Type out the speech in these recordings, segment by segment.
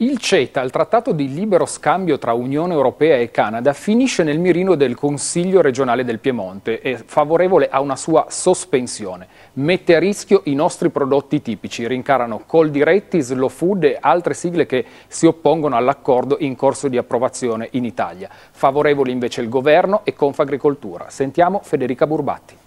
Il CETA, il trattato di libero scambio tra Unione Europea e Canada, finisce nel mirino del Consiglio regionale del Piemonte e favorevole a una sua sospensione. Mette a rischio i nostri prodotti tipici, rincarano Coldiretti, Slow Food e altre sigle che si oppongono all'accordo in corso di approvazione in Italia. Favorevoli invece il governo e Confagricoltura. Sentiamo Federica Burbatti.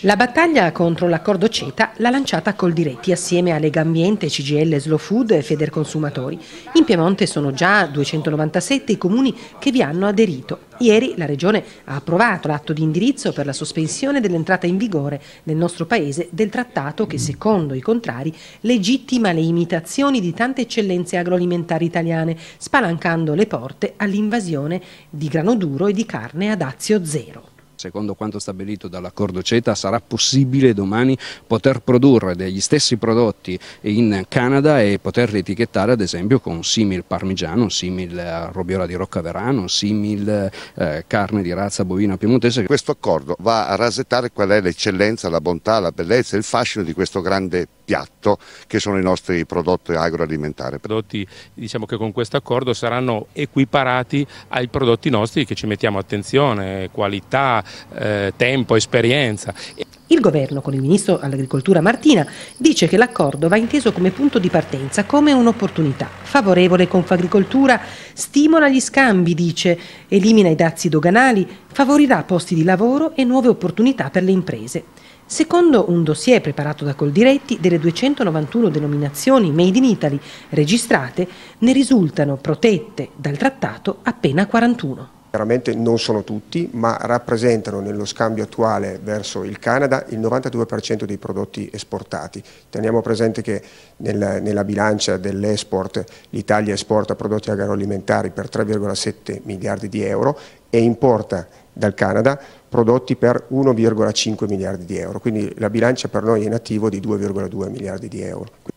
La battaglia contro l'accordo CETA l'ha lanciata col diretti assieme a Lega Ambiente, CGL, Slow Food e Feder Consumatori. In Piemonte sono già 297 i comuni che vi hanno aderito. Ieri la Regione ha approvato l'atto di indirizzo per la sospensione dell'entrata in vigore nel nostro Paese del trattato che, secondo i contrari, legittima le imitazioni di tante eccellenze agroalimentari italiane, spalancando le porte all'invasione di grano duro e di carne ad azio zero. Secondo quanto stabilito dall'accordo CETA sarà possibile domani poter produrre degli stessi prodotti in Canada e poterli etichettare ad esempio con simil parmigiano, simil eh, robiola di roccaverano, simil eh, carne di razza bovina piemontese. Questo accordo va a rasettare qual è l'eccellenza, la bontà, la bellezza, e il fascino di questo grande piatto che sono i nostri prodotti agroalimentari. Prodotti diciamo che con questo accordo saranno equiparati ai prodotti nostri che ci mettiamo attenzione, qualità, eh, tempo, esperienza. Il governo, con il ministro all'agricoltura Martina, dice che l'accordo va inteso come punto di partenza, come un'opportunità. Favorevole Confagricoltura, stimola gli scambi, dice, elimina i dazi doganali, favorirà posti di lavoro e nuove opportunità per le imprese. Secondo un dossier preparato da Coldiretti, delle 291 denominazioni Made in Italy registrate, ne risultano protette dal trattato appena 41. Chiaramente non sono tutti, ma rappresentano nello scambio attuale verso il Canada il 92% dei prodotti esportati. Teniamo presente che nel, nella bilancia dell'export l'Italia esporta prodotti agroalimentari per 3,7 miliardi di euro e importa dal Canada prodotti per 1,5 miliardi di euro, quindi la bilancia per noi è in attivo di 2,2 miliardi di euro.